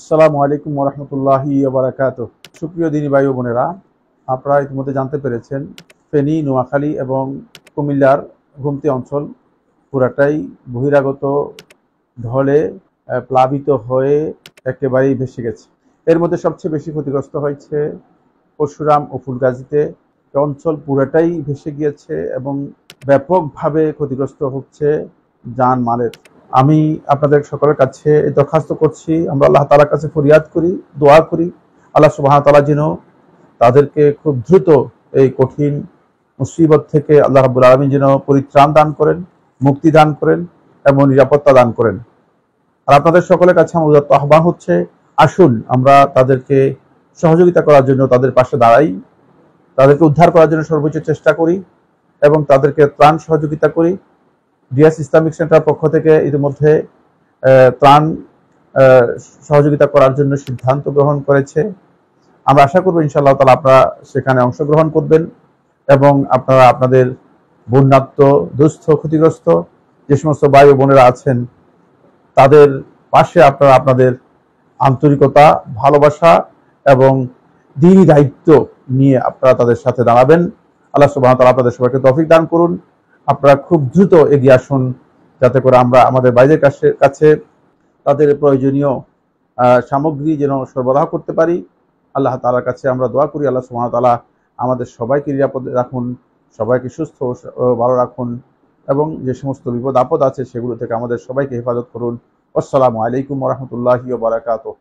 আসসালামু আলাইকুম রহমতুল্লাহি বারাকাত সুপ্রিয় দিনী ভাই বোনেরা আপনারা ইতিমধ্যে জানতে পেরেছেন ফেনী নোয়াখালী এবং কুমিল্লার ঘুমতি অঞ্চল পুরাটাই বহিরাগত ঢলে প্লাবিত হয়ে একেবারেই ভেসে গেছে এর মধ্যে সবচেয়ে বেশি ক্ষতিগ্রস্ত হয়েছে পরশুরাম ও ফুলগাজীতে অঞ্চল পুরাটাই ভেসে গিয়েছে এবং ব্যাপকভাবে ক্ষতিগ্রস্ত হচ্ছে যানমালের আমি আপনাদের সকলের কাছে দরখাস্ত করছি আমরা আল্লাহ তালার কাছে ফরিয়াদ করি দোয়া করি আল্লাহ সুবাহ তালা যেন তাদেরকে খুব দ্রুত এই কঠিন মুসিবত থেকে আল্লাহ রাবুল আলমী যেন পরিত্রাণ দান করেন মুক্তি দান করেন এবং নিরাপত্তা দান করেন আর আপনাদের সকলের কাছে আমাদের আহ্বান হচ্ছে আসুন আমরা তাদেরকে সহযোগিতা করার জন্য তাদের পাশে দাঁড়াই তাদেরকে উদ্ধার করার জন্য সর্বোচ্চ চেষ্টা করি এবং তাদেরকে ত্রাণ সহযোগিতা করি ডিএস ইসলামিক সেন্টার পক্ষ থেকে ইতিমধ্যে ত্রাণ সহযোগিতা করার জন্য সিদ্ধান্ত গ্রহণ করেছে আমরা আশা করবো ইনশাল্লাহ তালা আপনারা সেখানে অংশগ্রহণ করবেন এবং আপনারা আপনাদের বন্যাত্ম দুস্থ ক্ষতিগ্রস্ত যে সমস্ত বায়ু বোনেরা আছেন তাদের পাশে আপনারা আপনাদের আন্তরিকতা ভালোবাসা এবং দিনই দায়িত্ব নিয়ে আপনারা তাদের সাথে দাঁড়াবেন আল্লাহ সুবাহ তালা আপনাদের সবাইকে তফিক দান করুন আপনারা খুব দ্রুত এগিয়ে আসুন যাতে করে আমরা আমাদের বাইরের কাছে কাছে তাদের প্রয়োজনীয় সামগ্রী যেন সরবরাহ করতে পারি আল্লাহ তালার কাছে আমরা দোয়া করি আল্লাহ সুহান তালা আমাদের সবাইকে নিরাপদে রাখুন সবাইকে সুস্থ ভালো রাখুন এবং যে সমস্ত বিপদ আপদ আছে সেগুলো থেকে আমাদের সবাইকে হেফাজত করুন আসসালামু আলাইকুম রহমতুল্লাহ বারাকাতুহ